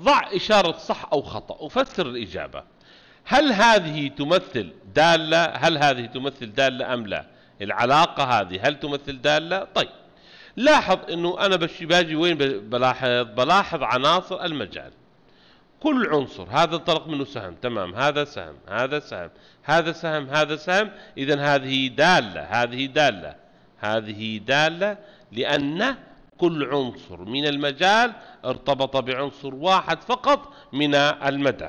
ضع إشارة صح أو خطأ وفسر الإجابة هل هذه تمثل دالة هل هذه تمثل دالة أم لا العلاقة هذه هل تمثل دالة طيب لاحظ أنه أنا باجي وين بلاحظ بلاحظ عناصر المجال كل عنصر هذا انطلق منه سهم تمام هذا سهم هذا سهم هذا سهم هذا سهم إذا هذه دالة هذه دالة هذه دالة لأن كل عنصر من المجال ارتبط بعنصر واحد فقط من المدى